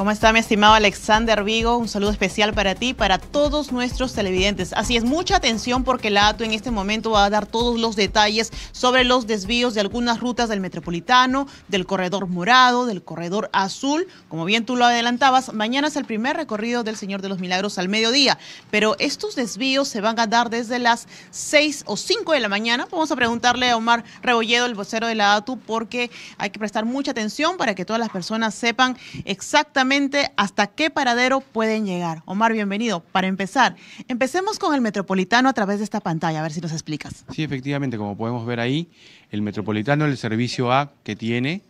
¿Cómo está mi estimado Alexander Vigo? Un saludo especial para ti, para todos nuestros televidentes. Así es, mucha atención porque la ATU en este momento va a dar todos los detalles sobre los desvíos de algunas rutas del Metropolitano, del Corredor Morado, del Corredor Azul. Como bien tú lo adelantabas, mañana es el primer recorrido del Señor de los Milagros al mediodía, pero estos desvíos se van a dar desde las 6 o 5 de la mañana. Vamos a preguntarle a Omar Rebolledo, el vocero de la ATU, porque hay que prestar mucha atención para que todas las personas sepan exactamente hasta qué paradero pueden llegar. Omar, bienvenido. Para empezar, empecemos con el Metropolitano a través de esta pantalla, a ver si nos explicas. Sí, efectivamente, como podemos ver ahí, el Metropolitano, el servicio A que tiene,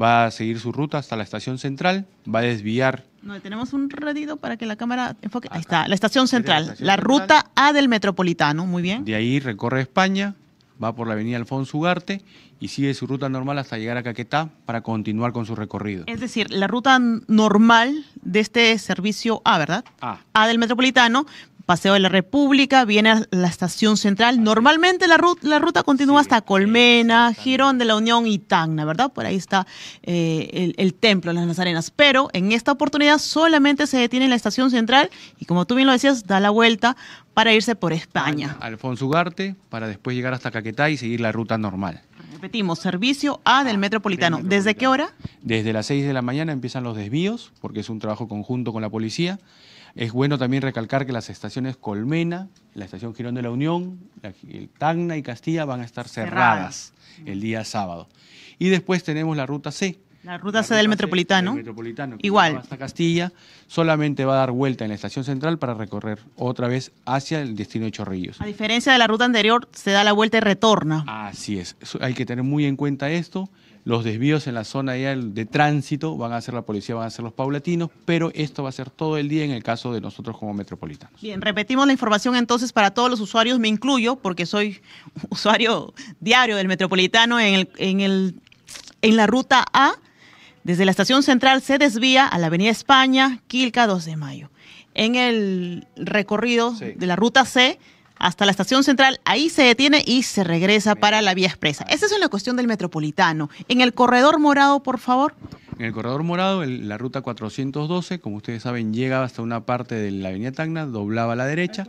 va a seguir su ruta hasta la estación central, va a desviar. No, tenemos un redido para que la cámara enfoque. Ahí está, la estación central, la, ruta A del Metropolitano, muy bien. De ahí recorre España, va por la avenida Alfonso Ugarte y sigue su ruta normal hasta llegar a Caquetá para continuar con su recorrido. Es decir, la ruta normal de este servicio A, ¿verdad? A. del Metropolitano, Paseo de la República, viene a la estación central. Normalmente la, ruta, continúa hasta Colmena, Girón de la Unión y Tacna, ¿verdad? Por ahí está eh, el, templo en las Nazarenas. Pero en esta oportunidad solamente se detiene en la estación central y como tú bien lo decías, da la vuelta para irse por España. Alfonso Ugarte, para después llegar hasta Caquetá y seguir la ruta normal. Repetimos, servicio A del ah, Metropolitano. ¿Desde qué hora? Desde las 6 de la mañana empiezan los desvíos, porque es un trabajo conjunto con la policía. Es bueno también recalcar que las estaciones Colmena, la estación Girón de la Unión, el Tacna y Castilla van a estar cerradas el día sábado. Y después tenemos la ruta C, la ruta C del metropolitano. metropolitano Igual. hasta Castilla, solamente va a dar vuelta en la estación central para recorrer otra vez hacia el destino de Chorrillos. A diferencia de la ruta anterior, se da la vuelta y retorna. Así es. Hay que tener muy en cuenta esto. Los desvíos en la zona de tránsito van a ser la policía, van a ser los paulatinos, pero esto va a ser todo el día en el caso de nosotros como metropolitanos. Bien, repetimos la información entonces para todos los usuarios, me incluyo, porque soy usuario diario del metropolitano en, el, en, el, en la ruta A desde la estación central se desvía a la Avenida España, Quilca 2 de Mayo. En el recorrido de la ruta C hasta la estación central, ahí se detiene y se regresa para la vía expresa. Esa es una cuestión del metropolitano. En el corredor morado, por favor. En el corredor morado, la ruta 412, como ustedes saben, llega hasta una parte de la Avenida Tacna, doblaba a la derecha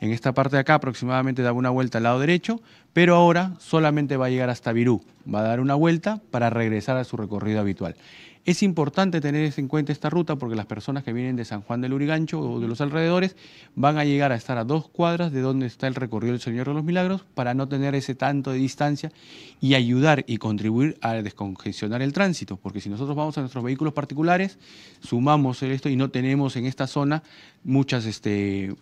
en esta parte de acá aproximadamente daba una vuelta al lado derecho, pero ahora solamente va a llegar hasta Virú, va a dar una vuelta para regresar a su recorrido habitual. Es importante tener en cuenta esta ruta porque las personas que vienen de San Juan del Urigancho o de los alrededores van a llegar a estar a dos cuadras de donde está el recorrido del Señor de los Milagros para no tener ese tanto de distancia y ayudar y contribuir a descongestionar el tránsito, porque si nosotros vamos a nuestros vehículos particulares, sumamos esto y no tenemos en esta zona muchas este,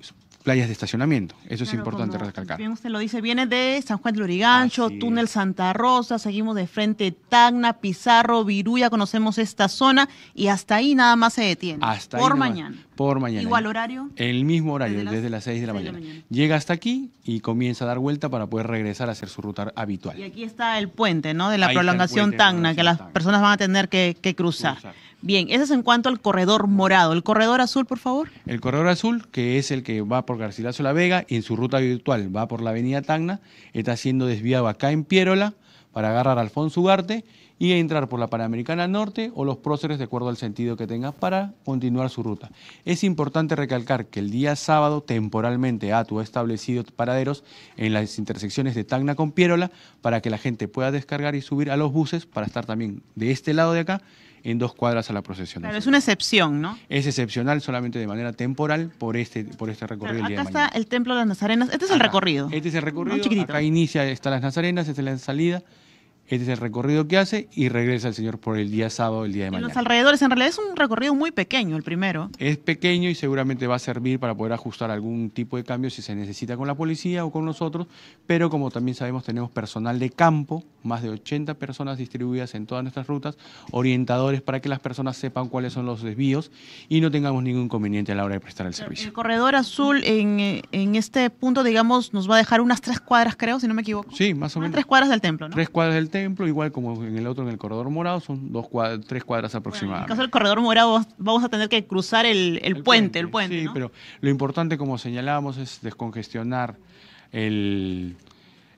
playas de estacionamiento. Eso es importante recalcar. Bien, usted lo dice, viene de San Juan de Lurigancho, Túnel Santa Rosa, seguimos de frente Tacna, Pizarro, Viruya, conocemos esta zona y hasta ahí nada más se detiene. Hasta por mañana. por mañana. ¿Igual horario? El mismo horario, desde las, 6 de la, mañana. Llega hasta aquí y comienza a dar vuelta para poder regresar a hacer su ruta habitual. Y aquí está el puente, ¿no? De la prolongación Tacna, que las personas van a tener que, cruzar. cruzar. Bien, eso es en cuanto al corredor morado. ¿El corredor azul, por favor? El corredor azul, que es el que va por Garcilaso La Vega y en su ruta virtual va por la avenida Tacna, está siendo desviado acá en Piérola para agarrar a Alfonso Ugarte y entrar por la Panamericana Norte o los próceres de acuerdo al sentido que tenga para continuar su ruta. Es importante recalcar que el día sábado temporalmente ATU ha establecido paraderos en las intersecciones de Tacna con Piérola para que la gente pueda descargar y subir a los buses para estar también de este lado de acá en dos cuadras a la procesión. Claro, es una excepción, ¿no? Es excepcional solamente de manera temporal por este, por este recorrido. el día de mañana. está el Templo de las Nazarenas. Este es el recorrido. Este es el recorrido. inicia, están las Nazarenas, esta es la salida este es el recorrido que hace y regresa el Señor por el día sábado, el día de mañana. En los alrededores, en realidad es un recorrido muy pequeño el primero. Es pequeño y seguramente va a servir para poder ajustar algún tipo de cambio si se necesita con la policía o con nosotros, pero como también sabemos tenemos personal de campo, más de 80 personas distribuidas en todas nuestras rutas, orientadores para que las personas sepan cuáles son los desvíos y no tengamos ningún inconveniente a la hora de prestar el servicio. El corredor azul en, eh, en este punto, digamos, nos va a dejar unas tres cuadras, creo, si no me equivoco. Sí, más o menos. Tres cuadras del templo, ¿no? Tres cuadras del templo templo, igual como en el otro, en el corredor morado, son dos tres cuadras aproximadas. en el caso del corredor morado vamos a tener que cruzar el, puente, el puente. Sí, pero lo importante, como señalábamos, es descongestionar el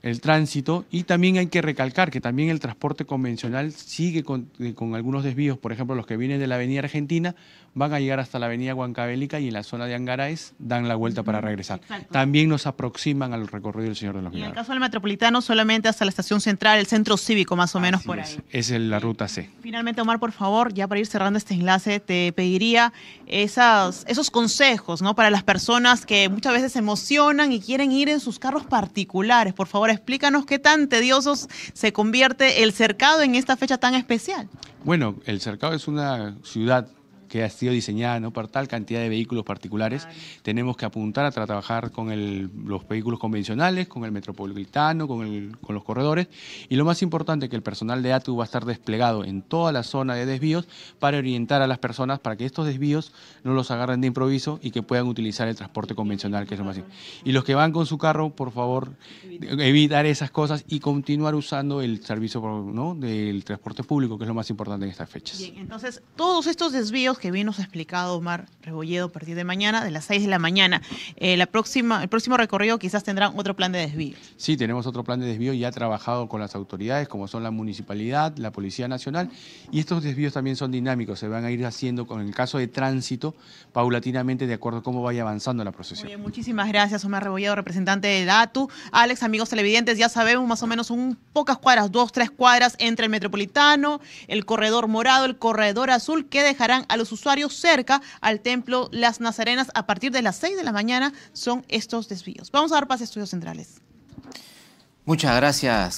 el tránsito y también hay que recalcar que también el transporte convencional sigue eh, con, algunos desvíos, por ejemplo los que vienen de la Avenida Argentina van a llegar hasta la Avenida Huancabélica y en la zona de Angaraes dan la vuelta para regresar. También nos aproximan al recorrido del Señor de los Milagros. en el caso del metropolitano solamente hasta la estación central, el centro cívico más o menos por ahí. ahí. Es la ruta C. Finalmente Omar, por favor, ya para ir cerrando este enlace, te pediría esas, esos consejos ¿no? para las personas que muchas veces se emocionan y quieren ir en sus carros particulares, por favor Explícanos qué tan tediosos se convierte el cercado en esta fecha tan especial. Bueno, el cercado es una ciudad que ha sido diseñada ¿no? para tal cantidad de vehículos particulares. Tenemos que apuntar a trabajar con los vehículos convencionales, con el metropolitano, con, con los corredores. Y lo más importante, que el personal de ATU va a estar desplegado en toda la zona de desvíos para orientar a las personas para que estos desvíos no los agarren de improviso y que puedan utilizar el transporte convencional, que es lo más importante. Y los que van con su carro, por favor, evitar esas cosas y continuar usando el servicio ¿no? del transporte público, que es lo más importante en estas fechas. Bien, entonces, todos estos desvíos que bien nos ha explicado Omar Rebolledo a partir de mañana, de las 6 de la mañana. Eh, la próxima, el próximo recorrido quizás tendrán otro plan de desvío. Sí, tenemos otro plan de desvío ya trabajado con las autoridades, como son la municipalidad, la Policía Nacional, y estos desvíos también son dinámicos, se van a ir haciendo con el caso de tránsito paulatinamente de acuerdo a cómo vaya avanzando la procesión. muchísimas gracias, Omar Rebolledo, representante de DATU. Alex, amigos televidentes, ya sabemos más o menos un pocas cuadras, dos, tres cuadras entre el metropolitano, el corredor morado, el corredor azul, que dejarán a los usuarios cerca al templo Las Nazarenas a partir de las 6 de la mañana son estos desvíos. Vamos a dar pase a estudios centrales. Muchas gracias.